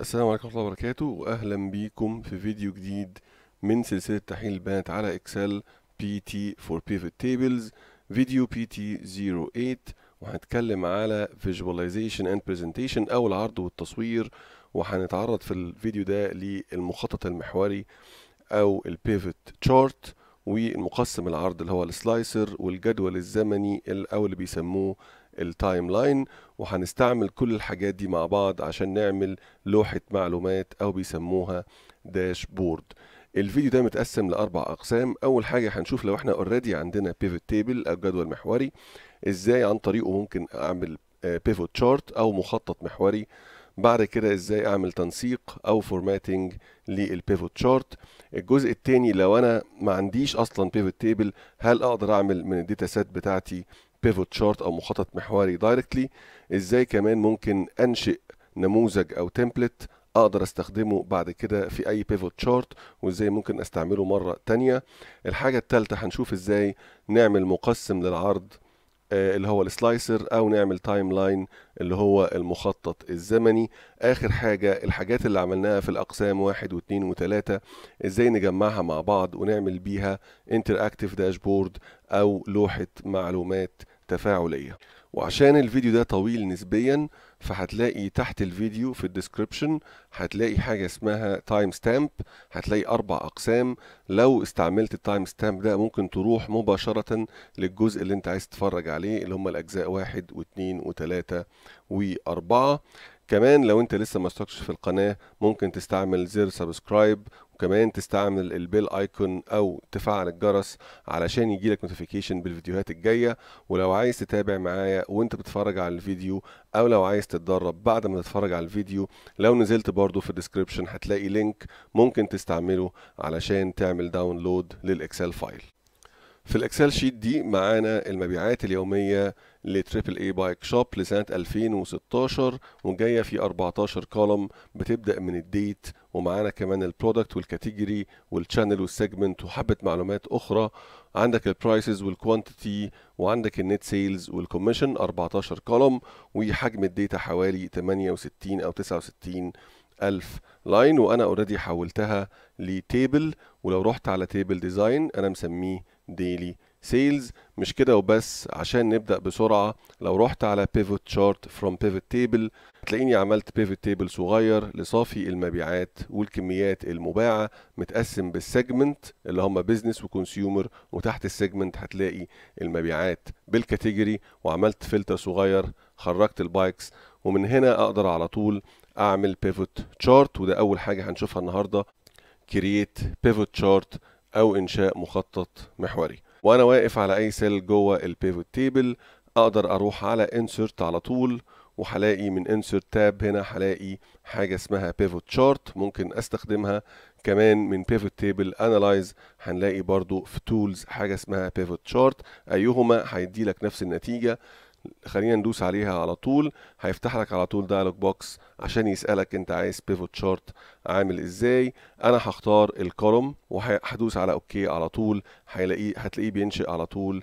السلام عليكم ورحمة الله وبركاته وأهلا بيكم في فيديو جديد من سلسلة تحليل البيانات على إكسل PT for Pivot Tables فيديو PT08 وهنتكلم على Visualization and Presentation أو العرض والتصوير وهنتعرض في الفيديو ده للمخطط المحوري أو البيفت تشارت والمقسم العرض اللي هو السلايسر والجدول الزمني أو اللي بيسموه التايم لاين وهنستعمل كل الحاجات دي مع بعض عشان نعمل لوحة معلومات أو بيسموها داشبورد الفيديو ده متقسم لأربع أقسام أول حاجة هنشوف لو احنا اوريدي عندنا بيفوت تيبل أو جدول محوري ازاي عن طريقه ممكن أعمل بيفوت آه، شارت أو مخطط محوري بعد كده ازاي اعمل تنسيق او فورماتنج للبيفوت شارت الجزء الثاني لو انا ما عنديش اصلا بيفوت تيبل هل اقدر اعمل من الداتا سيت بتاعتي بيفوت شارت او مخطط محوري دايركتلي ازاي كمان ممكن انشئ نموذج او تمبلت اقدر استخدمه بعد كده في اي بيفوت شارت وازاي ممكن استعمله مره تانية الحاجه الثالثه هنشوف ازاي نعمل مقسم للعرض آه، اللي هو السلايسر او نعمل تايم لاين اللي هو المخطط الزمني اخر حاجه الحاجات اللي عملناها في الاقسام واحد واثنين وثلاثه ازاي نجمعها مع بعض ونعمل بيها انتر اكتف داشبورد او لوحه معلومات تفاعلية وعشان الفيديو ده طويل نسبيا فهتلاقي تحت الفيديو في الديسكريبشن هتلاقي حاجة اسمها تايم ستامب هتلاقي أربع أقسام لو استعملت التايم ستامب ده ممكن تروح مباشرة للجزء اللي أنت عايز تتفرج عليه اللي هم الأجزاء واحد واثنين وثلاثة وأربعة كمان لو أنت لسه ما اشتركتش في القناة ممكن تستعمل زر سبسكرايب وكمان تستعمل البيل ايكون او تفعل الجرس علشان يجيلك نوتيفيكيشن بالفيديوهات الجايه ولو عايز تتابع معايا وانت بتتفرج على الفيديو او لو عايز تتدرب بعد ما تتفرج على الفيديو لو نزلت برضو في الديسكريبشن هتلاقي لينك ممكن تستعمله علشان تعمل داونلود للاكسل فايل في الاكسل شيت دي معانا المبيعات اليوميه لتريبل اي بايك شوب لسنه 2016 وجايه في 14 كولوم بتبدا من الديت ومعانا كمان البرودكت والكاتيجوري والشانل والسيجمنت وحبه معلومات اخرى عندك البرايسز والكوانتيتي وعندك النت سيلز والكوميشن 14 كولوم وحجم الديتا حوالي 68 او 69 ألف لاين وانا اوريدي حولتها لتيبل ولو رحت على تيبل ديزاين انا مسميه ديلي سيلز مش كده وبس عشان نبدأ بسرعة لو رحت على بيفوت شارت فروم بيفوت تيبل تلاقيني عملت بيفوت تيبل صغير لصافي المبيعات والكميات المباعة متقسم بالسيجمنت اللي هم بيزنس وكونسيومر وتحت السيجمنت هتلاقي المبيعات بالكاتيجوري وعملت فلتر صغير خرجت البايكس ومن هنا اقدر على طول اعمل بيفوت شارت وده اول حاجة هنشوفها النهاردة كرييت بيفوت شارت أو إنشاء مخطط محوري وأنا واقف على أي سيل جوه البيفوت تيبل أقدر أروح على انسرت على طول وهلاقي من انسرت تاب هنا هلاقي حاجة اسمها بيفوت شارت ممكن استخدمها كمان من بيفوت تيبل انالايز هنلاقي برضو في تولز حاجة اسمها بيفوت شارت أيهما هيدي لك نفس النتيجة خلينا ندوس عليها على طول هيفتح لك على طول دايلوج بوكس عشان يسالك انت عايز بيفوت شارت عامل ازاي انا هختار الكولوم وهدوس على اوكي على طول هيلاقيه هتلاقيه بينشئ على طول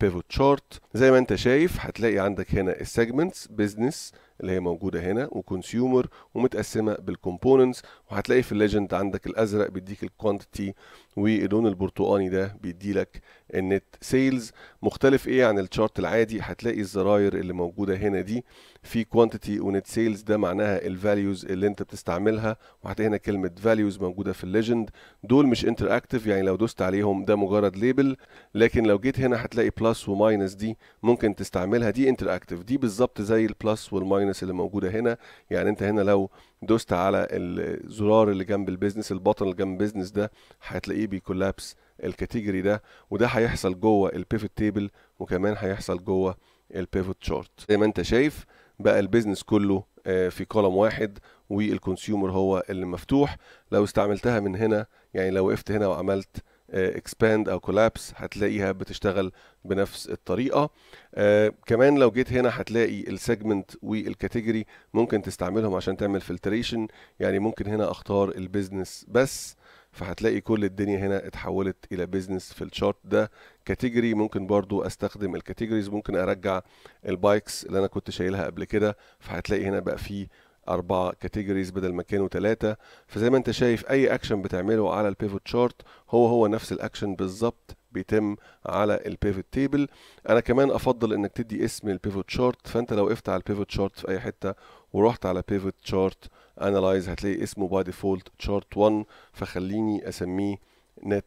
بيفوت آه، شارت زي ما انت شايف هتلاقي عندك هنا السيجمنتس بزنس اللي هي موجوده هنا وكونسيومر ومتقسمه بالكومبوننتس وهتلاقي في الليجند عندك الازرق بيديك الكوانتيتي واللون البرتقاني ده بيديلك النت سيلز مختلف ايه عن الشارت العادي هتلاقي الزراير اللي موجوده هنا دي في كوانتيتي ونت سيلز ده معناها الفاليوز اللي انت بتستعملها وهتلاقي هنا كلمه فاليوز موجوده في الليجند دول مش انتراكتيف يعني لو دوست عليهم ده مجرد ليبل لكن لو جيت هنا هتلاقي بلس وماينس دي ممكن تستعملها دي انتراكتيف دي بالظبط زي البلس والماينس الماينس اللي موجوده هنا يعني انت هنا لو دوست على الزرار اللي جنب البيزنس البطن اللي جنب البيزنس ده هتلاقيه بيكولابس الكاتيجوري ده وده هيحصل جوه البيفوت تيبل وكمان هيحصل جوه البيفوت شارت زي ما انت شايف بقى البيزنس كله آه، في كولم واحد والكونسيومر هو اللي مفتوح لو استعملتها من هنا يعني لو وقفت هنا وعملت اكسباند آه، او كولابس هتلاقيها بتشتغل بنفس الطريقه آه، كمان لو جيت هنا هتلاقي السيجمنت والكاتيجوري ممكن تستعملهم عشان تعمل فلتريشن يعني ممكن هنا اختار البيزنس بس فهتلاقي كل الدنيا هنا اتحولت الى بيزنس في الشارت ده كاتيجوري ممكن برضو استخدم الكاتيجوريز ممكن ارجع البايكس اللي انا كنت شايلها قبل كده فهتلاقي هنا بقى فيه اربع كاتيجوريز بدل ما كانوا ثلاثه فزي ما انت شايف اي اكشن بتعمله على البيفوت شارت هو هو نفس الاكشن بالظبط بيتم على البيفوت تيبل انا كمان افضل انك تدي اسم البيفوت شارت فانت لو وقفت على البيفوت شارت في اي حته ورحت على بيفوت chart أنالايز هتلاقي اسمه باي ديفولت chart 1 فخليني اسميه نت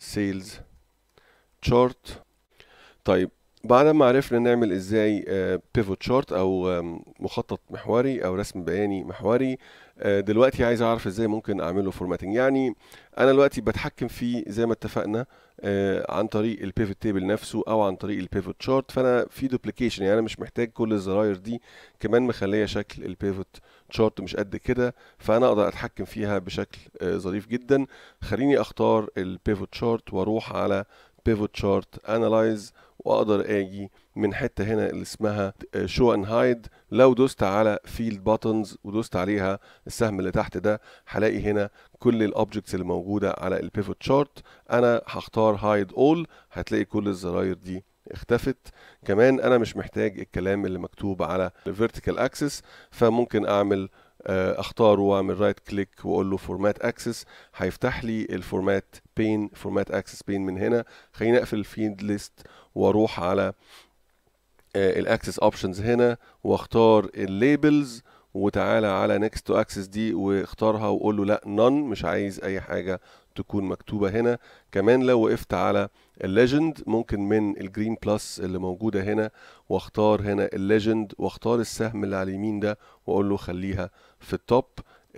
سيلز chart طيب بعد ما عرفنا نعمل ازاي بيفوت آه، شورت او مخطط محوري او رسم بياني محوري آه، دلوقتي عايز اعرف ازاي ممكن اعمله فورماتنج يعني انا دلوقتي بتحكم فيه زي ما اتفقنا آه، عن طريق البيفوت تيبل نفسه او عن طريق البيفوت شورت فانا في دوبليكيشن يعني انا مش محتاج كل الزراير دي كمان مخليه شكل البيفوت شورت مش قد كده فانا اقدر اتحكم فيها بشكل ظريف جدا خليني اختار البيفوت شورت واروح على pivot chart analyze واقدر اجي من حته هنا اللي اسمها شو ان هايد لو دوست على فيلد باتنز ودوست عليها السهم اللي تحت ده هلاقي هنا كل الاوبجكتس اللي موجوده على البيفوت شارت انا هختار هايد اول هتلاقي كل الزراير دي اختفت كمان انا مش محتاج الكلام اللي مكتوب على الفيرتيكال اكسس فممكن اعمل آه، اختاره واعمل رايت كليك واقول له فورمات اكسس هيفتح لي الفورمات بين فورمات اكسس بين من هنا خليني اقفل الفيلد ليست واروح على آه، الاكسس اوبشنز هنا واختار الليبلز وتعالى على نيكست تو اكسس دي واختارها وقول له لا نون مش عايز اي حاجه تكون مكتوبه هنا كمان لو وقفت على الليجند ممكن من الجرين بلس اللي موجوده هنا واختار هنا الليجند واختار السهم اللي على اليمين ده واقول له خليها في التوب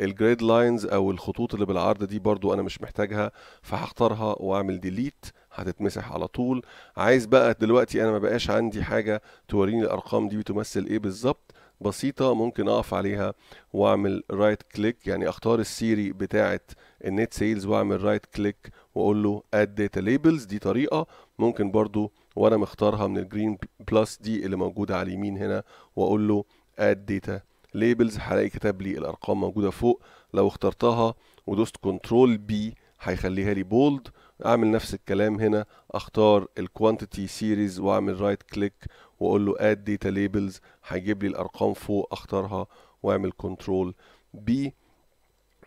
الجريد لاينز او الخطوط اللي بالعرض دي برضو انا مش محتاجها فهختارها واعمل ديليت هتتمسح على طول عايز بقى دلوقتي انا ما بقاش عندي حاجه توريني الارقام دي بتمثل ايه بالظبط بسيطه ممكن اقف عليها واعمل رايت كليك يعني اختار السيري بتاعه النت سيلز واعمل رايت كليك واقول له اد داتا ليبلز دي طريقه ممكن برضو وانا مختارها من الجرين بلس دي اللي موجوده على اليمين هنا واقول له اد داتا ليبلز هلاقي كتب لي الارقام موجوده فوق لو اخترتها ودوست كنترول بي هيخليها لي بولد اعمل نفس الكلام هنا اختار الكوانتيتي سيريز واعمل رايت كليك واقول له اد داتا ليبلز هيجيب لي الارقام فوق اختارها واعمل كنترول بي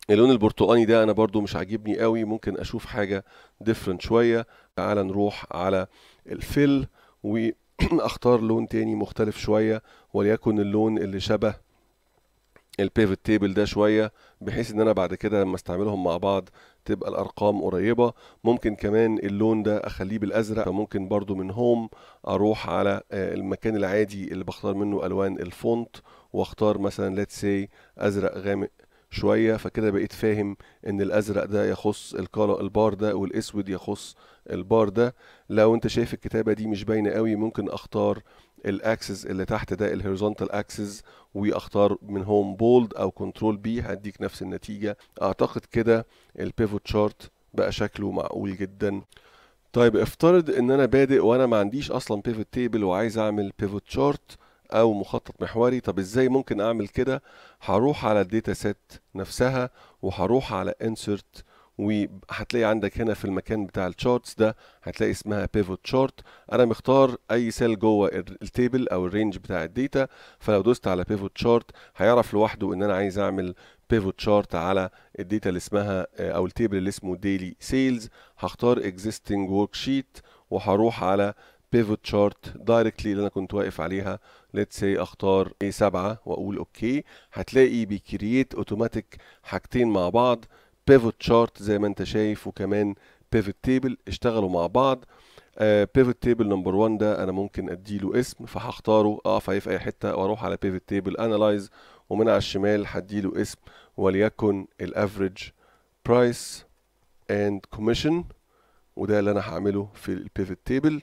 اللون البرتقاني ده انا برضو مش عاجبني قوي ممكن اشوف حاجة ديفرنت شوية تعال نروح على الفيل واختار لون تاني مختلف شوية وليكن اللون اللي شبه البيفت تيبل ده شويه بحيث ان انا بعد كده لما استعملهم مع بعض تبقى الارقام قريبه ممكن كمان اللون ده اخليه بالازرق فممكن برضو من هوم اروح على آه، المكان العادي اللي بختار منه الوان الفونت واختار مثلا ليتس سي ازرق غامق شويه فكده بقيت فاهم ان الازرق ده يخص الكالا البار ده والاسود يخص البار ده لو انت شايف الكتابه دي مش باينه قوي ممكن اختار الاكسس اللي تحت ده الهوريزونتال اكسس واختار من هوم بولد او كنترول بي هديك نفس النتيجه اعتقد كده البيفوت شارت بقى شكله معقول جدا طيب افترض ان انا بادئ وانا ما عنديش اصلا بيفوت تيبل وعايز اعمل بيفوت شارت او مخطط محوري طب ازاي ممكن اعمل كده هروح على الداتا سيت نفسها وهروح على انسرت وهتلاقي عندك هنا في المكان بتاع الشارتس ده هتلاقي اسمها بيفوت شارت انا مختار اي سيل جوه التيبل او الرينج بتاع الديتا فلو دوست على بيفوت شارت هيعرف لوحده ان انا عايز اعمل بيفوت شارت على الديتا اللي اسمها آه، او التيبل اللي اسمه ديلي سيلز هختار اكزيستنج ورك شيت وهروح على pivot chart دايركتلي اللي انا كنت واقف عليها let's سي اختار A7 واقول اوكي هتلاقي بيكرييت اوتوماتيك حاجتين مع بعض بيفوت شارت زي ما انت شايف وكمان بيفوت تيبل اشتغلوا مع بعض بيفوت تيبل نمبر 1 ده انا ممكن اديله اسم فهختاره اقف عليه في اي حته واروح على بيفوت تيبل انالايز ومن على الشمال هديله اسم وليكن الافريج برايس اند كوميشن وده اللي انا هعمله في البيفوت تيبل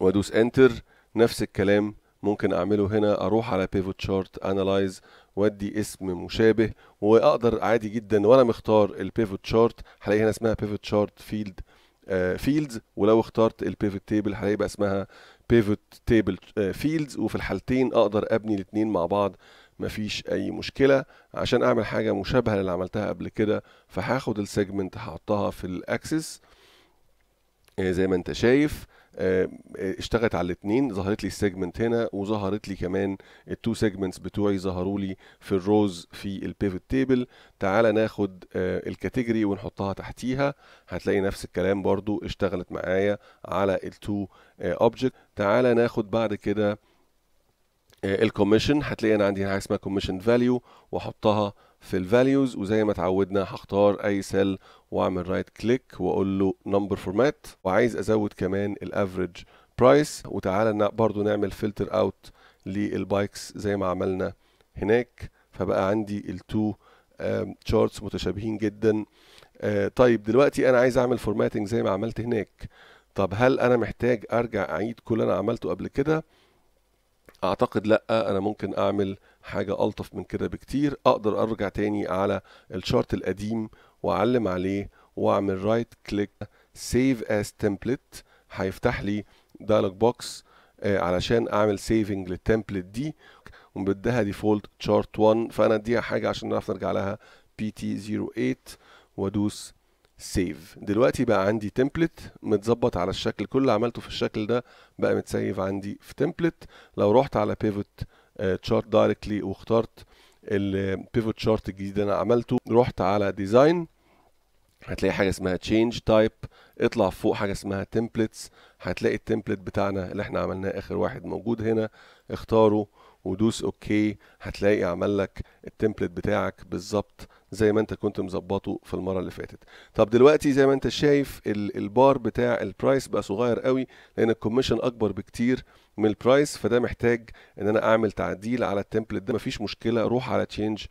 وادوس انتر نفس الكلام ممكن اعمله هنا اروح على بيفوت شارت انالايز وادي اسم مشابه واقدر عادي جدا وانا مختار البيفوت شارت هلاقي هنا اسمها بيفوت شارت فيلد فيلدز ولو اخترت البيفوت تيبل هلاقي بقى اسمها بيفوت تيبل فيلدز وفي الحالتين اقدر ابني الاثنين مع بعض مفيش اي مشكله عشان اعمل حاجه مشابهه للي عملتها قبل كده فهاخد السيجمنت هحطها في الاكسس آه، زي ما انت شايف آه، اشتغلت على الاثنين ظهرت لي السيجمنت هنا وظهرت لي كمان التو سيجمنتس بتوعي ظهروا لي في الروز في البيفت تيبل تعال ناخد آه، الكاتيجوري ونحطها تحتيها هتلاقي نفس الكلام برضو اشتغلت معايا على التو اوبجكت آه، تعال ناخد بعد كده الكوميشن هتلاقي انا عندي حاجه اسمها كوميشن فاليو واحطها في الفاليوز وزي ما اتعودنا هختار اي سيل واعمل رايت كليك واقول له نمبر فورمات وعايز ازود كمان الافريج برايس وتعالى برضو نعمل فلتر اوت للبايكس زي ما عملنا هناك فبقى عندي التو تشارتس متشابهين جدا آه، طيب دلوقتي انا عايز اعمل فورماتنج زي ما عملت هناك طب هل انا محتاج ارجع اعيد كل اللي انا عملته قبل كده اعتقد لا انا ممكن اعمل حاجة ألطف من كده بكتير أقدر أرجع تاني على الشارت القديم وأعلم عليه وأعمل رايت كليك سيف أز تمبلت هيفتح لي دايلوج آه، بوكس علشان أعمل سيفنج للتمبلت دي ومديها ديفولت شارت 1 فأنا أديها حاجة عشان نعرف نرجع لها بي تي 08 وأدوس سيف دلوقتي بقى عندي تمبلت متظبط على الشكل كل اللي عملته في الشكل ده بقى متسيف عندي في تمبلت لو رحت على بيفوت تشارت آه، دايركتلي واخترت البيفوت شارت الجديد اللي انا عملته رحت على ديزاين هتلاقي حاجه اسمها تشينج تايب اطلع فوق حاجه اسمها تمبلتس هتلاقي التمبلت بتاعنا اللي احنا عملناه اخر واحد موجود هنا اختاره ودوس اوكي هتلاقي عمل لك التمبلت بتاعك بالظبط زي ما انت كنت مظبطه في المره اللي فاتت طب دلوقتي زي ما انت شايف البار بتاع البرايس بقى صغير قوي لان الكوميشن اكبر بكتير من البرايس فده محتاج ان انا اعمل تعديل على التمبلت ده مفيش مشكله اروح على تشينج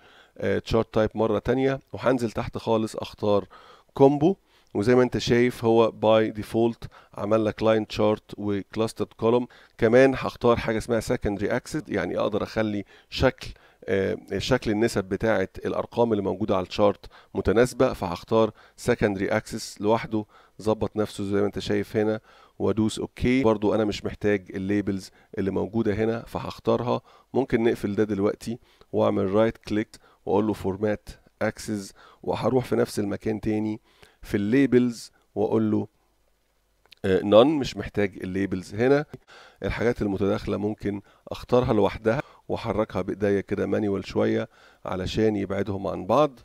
تشارت تايب مره تانية وهنزل تحت خالص اختار كومبو وزي ما انت شايف هو باي ديفولت عمل لك لاين تشارت وكلاستر كولوم كمان هختار حاجه اسمها سكندري اكسس يعني اقدر اخلي شكل آه، شكل النسب بتاعه الارقام اللي موجوده على الشارت متناسبه فهختار سكندري اكسس لوحده ظبط نفسه زي ما انت شايف هنا وادوس اوكي برضو انا مش محتاج الليبلز اللي موجوده هنا فهختارها ممكن نقفل ده دلوقتي واعمل رايت كليك واقول له فورمات اكسس وهروح في نفس المكان تاني في الليبلز واقول له نون آه، مش محتاج الليبلز هنا الحاجات المتداخله ممكن اختارها لوحدها واحركها بايديا كده مانيوال شويه علشان يبعدهم عن بعض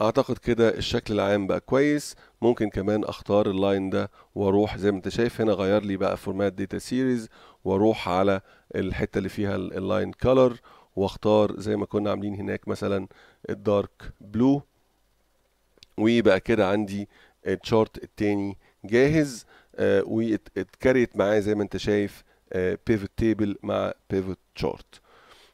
اعتقد كده الشكل العام بقى كويس ممكن كمان اختار اللاين ده واروح زي ما انت شايف هنا غير لي بقى فورمات داتا سيريز واروح على الحته اللي فيها اللاين كلر واختار زي ما كنا عاملين هناك مثلا الدارك بلو ويبقى كده عندي التشارت التاني جاهز آه، واتكريت معاه زي ما انت شايف بيفوت آه، تيبل مع بيفوت تشارت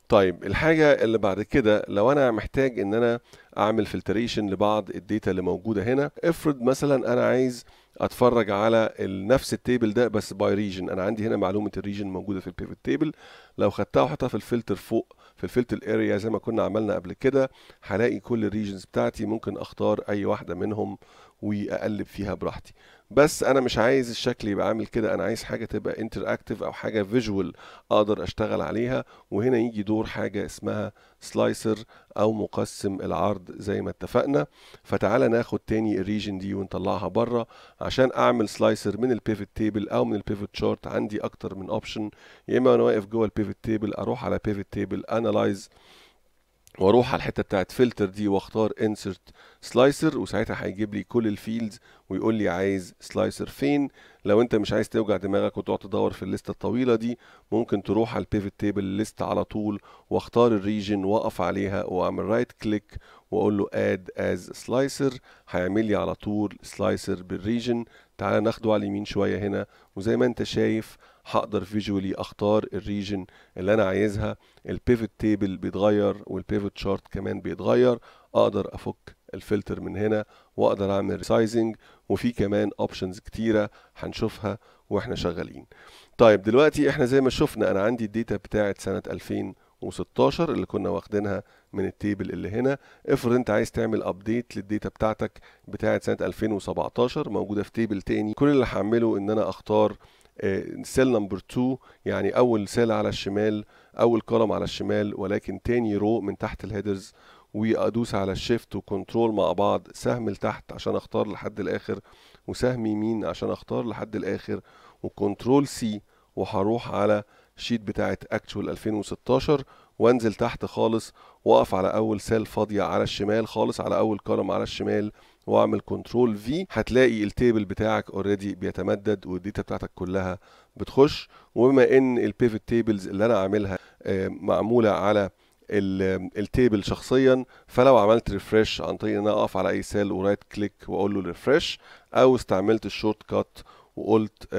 طيب الحاجه اللي بعد كده لو انا محتاج ان انا اعمل فلتريشن لبعض الداتا اللي موجوده هنا افرض مثلا انا عايز اتفرج على نفس التيبل ده بس باي ريجن انا عندي هنا معلومه الريجن موجوده في البيفت تيبل لو خدتها وحطيتها في الفلتر فوق في الفلتر اريا زي ما كنا عملنا قبل كده هلاقي كل الريجنز بتاعتي ممكن اختار اي واحده منهم واقلب فيها براحتي بس انا مش عايز الشكل يبقى عامل كده انا عايز حاجه تبقى انتراكتيف او حاجه فيجوال اقدر اشتغل عليها وهنا يجي دور حاجه اسمها سلايسر او مقسم العرض زي ما اتفقنا فتعالى ناخد تاني الريجن دي ونطلعها بره عشان اعمل سلايسر من البيفت تيبل او من البيفت شورت عندي اكتر من اوبشن يا اما انا واقف جوه البيفت تيبل اروح على بيفت تيبل انالايز واروح على الحته بتاعت فلتر دي واختار انسرت سلايسر وساعتها هيجيب لي كل الفيلدز ويقول لي عايز سلايسر فين لو انت مش عايز توجع دماغك وتقعد تدور في الليسته الطويله دي ممكن تروح على البيفت تيبل ليست على طول واختار الريجن واقف عليها واعمل رايت كليك واقول له اد از سلايسر هيعمل لي على طول سلايسر بالريجن تعالى ناخده على اليمين شويه هنا وزي ما انت شايف هقدر فيجولي اختار الريجن اللي انا عايزها البيفت تيبل بيتغير والبيفت شارت كمان بيتغير اقدر افك الفلتر من هنا واقدر اعمل سايزنج وفي كمان اوبشنز كتيره هنشوفها واحنا شغالين طيب دلوقتي احنا زي ما شفنا انا عندي الداتا بتاعه سنه 2016 اللي كنا واخدينها من التيبل اللي هنا افرض انت عايز تعمل ابديت للديتا بتاعتك بتاعه سنه 2017 موجوده في تيبل تاني كل اللي هعمله ان انا اختار آه، سيل نمبر 2 يعني اول سيل على الشمال اول كولم على الشمال ولكن تاني رو من تحت الهيدرز وادوس على الشيفت وكنترول مع بعض سهم لتحت عشان اختار لحد الاخر وسهم يمين عشان اختار لحد الاخر وكنترول سي وهروح على شيت بتاعه اكتشوال 2016 وانزل تحت خالص واقف على اول سيل فاضيه على الشمال خالص على اول كولم على الشمال واعمل كنترول في هتلاقي التيبل بتاعك اوريدي بيتمدد والديتا بتاعتك كلها بتخش وبما ان البيفت تيبلز اللي انا عاملها آه، معموله على التيبل شخصيا فلو عملت ريفرش عن طريق ان انا اقف على اي سيل ورايت كليك واقول له ريفرش او استعملت الشورت كات وقلت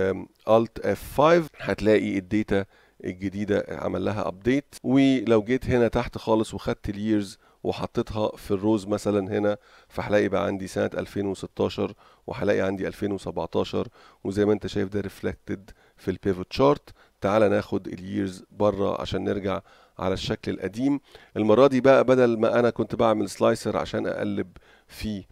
Alt F5 هتلاقي الداتا الجديدة عمل لها ابديت ولو جيت هنا تحت خالص وخدت اليرز وحطيتها في الروز مثلا هنا فهلاقي بقى عندي سنة 2016 وهلاقي عندي 2017 وزي ما انت شايف ده ريفلكتد في البيفوت شارت تعال ناخد اليرز بره عشان نرجع على الشكل القديم المرة دي بقى بدل ما انا كنت بعمل سلايسر عشان اقلب في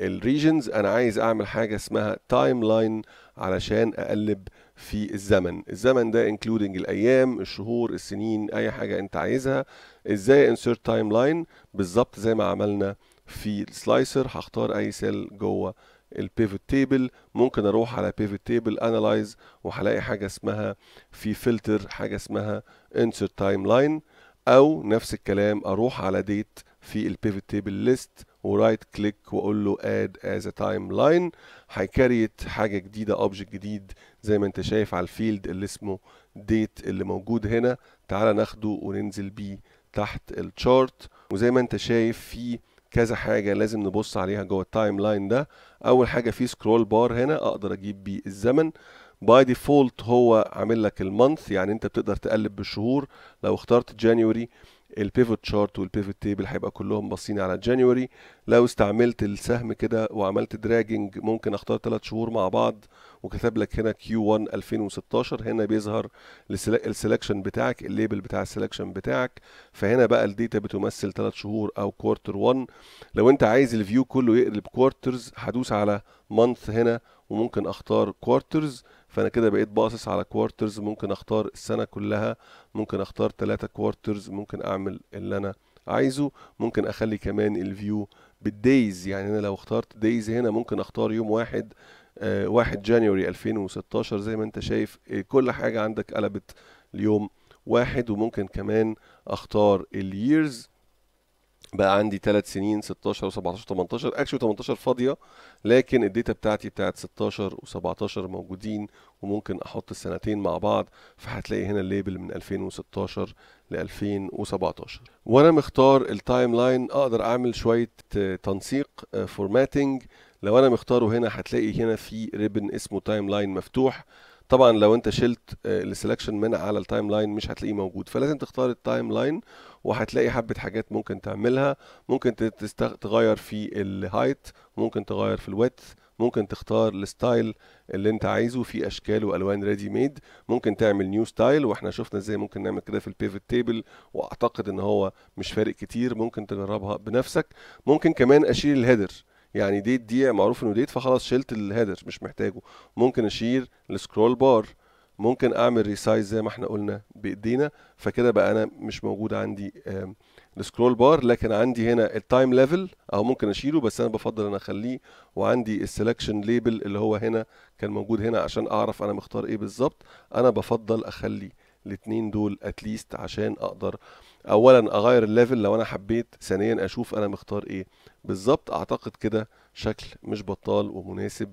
الريجنز انا عايز اعمل حاجه اسمها تايم لاين علشان اقلب في الزمن الزمن ده انكلودنج الايام الشهور السنين اي حاجه انت عايزها ازاي انسيرت تايم لاين بالظبط زي ما عملنا في السلايسر هختار اي سيل جوه البيفوت تيبل ممكن اروح على بيفوت تيبل انالايز وهلاقي حاجه اسمها في فلتر حاجه اسمها انسرت تايم لاين او نفس الكلام اروح على ديت في البيفوت تيبل ليست ورايت كليك واقول له اد از ا تايم لاين هيكريت حاجه جديده اوبجكت جديد زي ما انت شايف على الفيلد اللي اسمه ديت اللي موجود هنا تعالى ناخده وننزل بيه تحت الشارت وزي ما انت شايف في كذا حاجة لازم نبص عليها جوه التايم لاين ده أول حاجة في سكرول بار هنا أقدر أجيب بيه الزمن باي ديفولت هو عامل لك المانث يعني أنت بتقدر تقلب بالشهور لو اخترت جانيوري البيفوت شارت والبيفوت تيبل هيبقى كلهم باصين على جانيوري لو استعملت السهم كده وعملت دراجنج ممكن اختار ثلاث شهور مع بعض وكتب لك هنا Q1 2016 هنا بيظهر السلكشن بتاعك الليبل بتاع السلكشن بتاعك فهنا بقى الديتا بتمثل ثلاث شهور او كوارتر 1 لو انت عايز الفيو كله يقلب كوارترز هدوس على مانث هنا وممكن اختار كوارترز فانا كده بقيت باصص على كوارترز ممكن اختار السنه كلها ممكن اختار ثلاثة كوارترز ممكن اعمل اللي انا عايزه ممكن اخلي كمان الفيو بالدايز يعني انا لو اخترت دايز هنا ممكن اختار يوم واحد آه واحد جانيوري 2016 زي ما انت شايف آه، كل حاجه عندك قلبت اليوم واحد وممكن كمان اختار الييرز بقى عندي 3 سنين 16 و17 و18 اكشلي 18 فاضيه لكن الداتا بتاعتي بتاعت 16 و17 موجودين وممكن احط السنتين مع بعض فهتلاقي هنا الليبل من 2016 ل 2017 وانا مختار التايم لاين اقدر اعمل شويه آه، تنسيق فورماتنج آه، لو انا مختاره هنا هتلاقي هنا في ريبن اسمه تايم لاين مفتوح طبعا لو انت شلت آه، السلكشن من على التايم لاين مش هتلاقيه موجود فلازم تختار التايم لاين وهتلاقي حبه حاجات ممكن تعملها ممكن تستغ... تغير في الهايت ممكن تغير في الويت ممكن تختار الستايل اللي انت عايزه في اشكال والوان ريدي ميد ممكن تعمل نيو ستايل واحنا شفنا ازاي ممكن نعمل كده في البيفت تيبل واعتقد ان هو مش فارق كتير ممكن تجربها بنفسك ممكن كمان اشيل الهيدر يعني ديت دي معروف انه ديت فخلاص شلت الهيدر مش محتاجه ممكن اشير السكرول بار ممكن اعمل ريسايز زي ما احنا قلنا بايدينا فكده بقى انا مش موجود عندي السكرول بار لكن عندي هنا التايم ليفل او ممكن اشيله بس انا بفضل ان اخليه وعندي السلكشن ليبل اللي هو هنا كان موجود هنا عشان اعرف انا مختار ايه بالظبط انا بفضل اخلي الاثنين دول اتليست عشان اقدر اولا اغير الليفل لو انا حبيت ثانيا اشوف انا مختار ايه بالظبط اعتقد كده شكل مش بطال ومناسب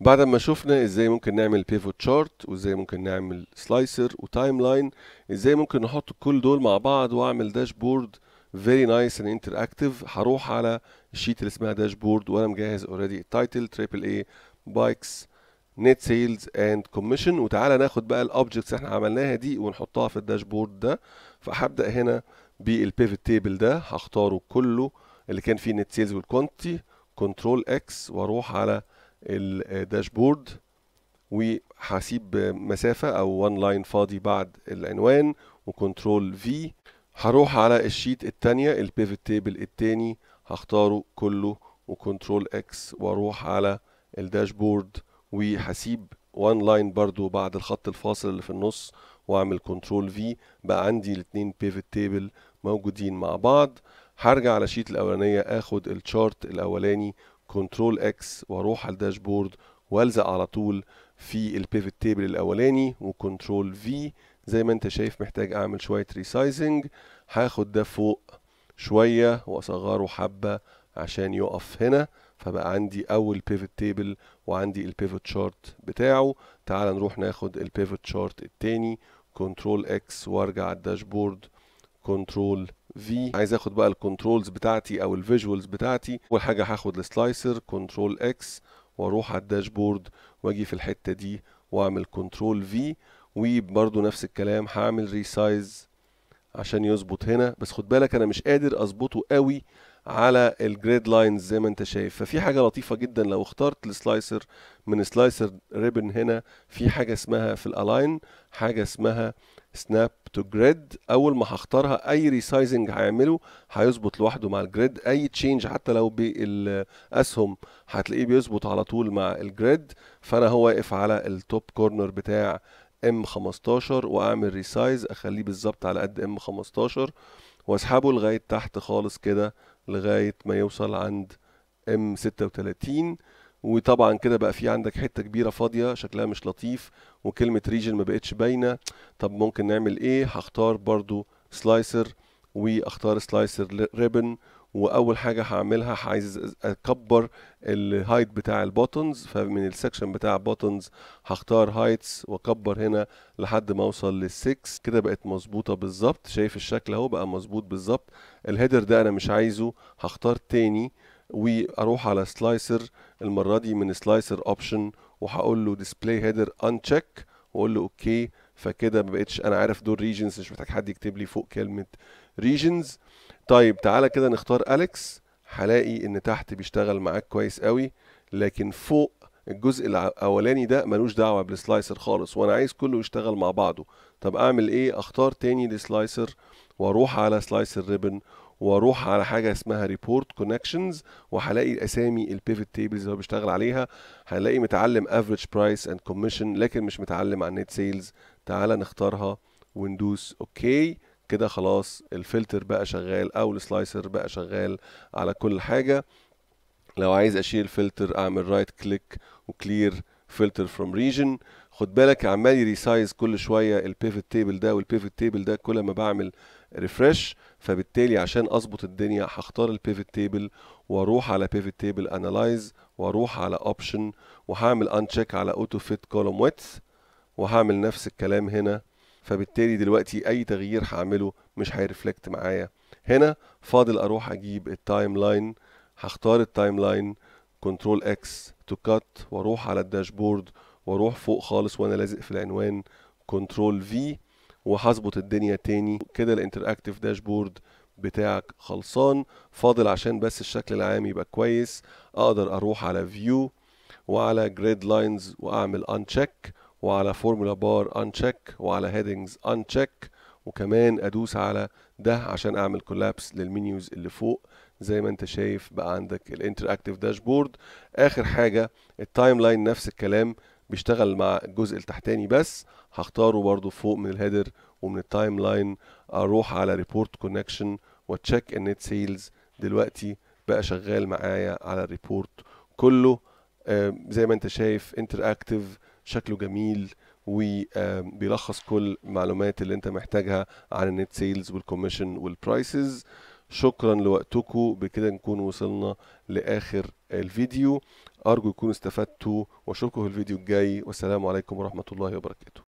بعد ما شفنا ازاي ممكن نعمل بيفوت شارت وازاي ممكن نعمل سلايسر وتايم لاين ازاي ممكن نحط كل دول مع بعض واعمل داشبورد فيري نايس اند انتراكتيف هروح على الشيت اللي اسمها داشبورد وانا مجهز اوريدي التايتل تريبل اي بايكس نت سيلز اند كوميشن وتعالى ناخد بقى الاوبجكتس احنا عملناها دي ونحطها في الداشبورد ده فهبدا هنا بالبيفت تيبل ده هختاره كله اللي كان فيه نت سيلز والكوانتي كنترول اكس واروح على الداشبورد وهسيب مسافه او وان لاين فاضي بعد العنوان وكنترول في هروح على الشيت الثانيه البيفت تيبل الثاني هختاره كله وكنترول اكس واروح على الداشبورد وهسيب وان لاين برضو بعد الخط الفاصل اللي في النص واعمل كنترول في بقى عندي الاثنين بيفت تيبل موجودين مع بعض هرجع على الشيت الاولانيه اخد الشارت الاولاني كنترول اكس واروح على الداشبورد والزق على طول في البيفت تيبل الاولاني وكنترول في زي ما انت شايف محتاج اعمل شويه ريسايزنج هاخد ده فوق شويه واصغره حبه عشان يقف هنا فبقى عندي اول بيفوت تيبل وعندي البيفوت شارت بتاعه تعال نروح ناخد البيفوت شارت التاني كنترول اكس وارجع على الداشبورد كنترول في عايز اخد بقى الكنترولز بتاعتي او الفيجوالز بتاعتي اول حاجه هاخد السلايسر كنترول اكس واروح على الداشبورد واجي في الحته دي واعمل كنترول في وبرده نفس الكلام هعمل ريسايز عشان يظبط هنا بس خد بالك انا مش قادر اظبطه قوي على الجريد لاينز زي ما انت شايف ففي حاجه لطيفه جدا لو اخترت السلايسر من سلايسر ريبن هنا في حاجه اسمها في الالاين حاجه اسمها سناب تو جريد اول ما هختارها اي ريسايزنج هيعمله هيظبط لوحده مع الجريد اي تشينج حتى لو بالاسهم هتلاقيه بيظبط على طول مع الجريد فانا هو واقف على التوب كورنر بتاع ام 15 واعمل ريسايز اخليه بالظبط على قد ام 15 واسحبه لغايه تحت خالص كده لغايه ما يوصل عند ام 36 وطبعا كده بقى في عندك حته كبيره فاضيه شكلها مش لطيف وكلمه ريجن ما بقتش باينه طب ممكن نعمل ايه هختار برضو سلايسر واختار سلايسر ريبن واول حاجه هعملها عايز اكبر الهايت بتاع البوتنز فمن السكشن بتاع بوتنز هختار هايتس واكبر هنا لحد ما اوصل لل6 كده بقت مظبوطه بالظبط شايف الشكل اهو بقى مظبوط بالظبط الهيدر ده انا مش عايزه هختار تاني واروح على سلايسر المره دي من سلايسر اوبشن وهقول له ديسبلاي هيدر ان تشيك واقول له اوكي okay فكده ما بقتش انا عارف دول ريجنز مش محتاج حد يكتب لي فوق كلمه ريجنز طيب تعالى كده نختار اليكس هلاقي ان تحت بيشتغل معاك كويس قوي لكن فوق الجزء الاولاني ده ملوش دعوه بالسلايسر خالص وانا عايز كله يشتغل مع بعضه طب اعمل ايه اختار تاني السلايسر واروح على سلايسر ريبن واروح على حاجه اسمها ريبورت كونكشنز وهلاقي اسامي البيفت تيبلز اللي هو بيشتغل عليها هلاقي متعلم افريج برايس اند كوميشن لكن مش متعلم عن نت سيلز تعالى نختارها وندوس اوكي كده خلاص الفلتر بقى شغال او السلايسر بقى شغال على كل حاجه لو عايز اشيل الفلتر اعمل رايت كليك وكلير فلتر فروم ريجن خد بالك عمال يريسايز كل شويه البيفت تيبل ده والبيفت تيبل ده كل ما بعمل ريفرش فبالتالي عشان اظبط الدنيا هختار البيفت تيبل واروح على بيفت تيبل انالايز واروح على اوبشن وهعمل انشيك على اوتو فيت كولوم ويدث وهعمل نفس الكلام هنا فبالتالي دلوقتي اي تغيير هعمله مش هيرفلكت معايا هنا فاضل اروح اجيب التايم لاين هختار التايم لاين كنترول اكس تو كات واروح على الداشبورد واروح فوق خالص وانا لازق في العنوان كنترول في وهظبط الدنيا تاني كده الانتراكتيف داشبورد بتاعك خلصان فاضل عشان بس الشكل العام يبقى كويس اقدر اروح على فيو وعلى جريد لاينز واعمل انشيك وعلى فورمولا بار انشيك وعلى هيدنجز انشيك وكمان ادوس على ده عشان اعمل كولابس للمنيوز اللي فوق زي ما انت شايف بقى عندك الانتراكتيف داشبورد اخر حاجه التايم لاين نفس الكلام بيشتغل مع الجزء التحتاني بس هختاره برضو فوق من الهيدر ومن التايم لاين اروح على ريبورت كونكشن وتشيك النت سيلز دلوقتي بقى شغال معايا على الريبورت كله آه، زي ما انت شايف انتراكتيف شكله جميل وبيلخص كل المعلومات اللي انت محتاجها عن النت سيلز والكوميشن والبرايسز شكرا لوقتكم بكده نكون وصلنا لاخر الفيديو ارجو يكونوا استفدتوا واشوفكم في الفيديو الجاي والسلام عليكم ورحمه الله وبركاته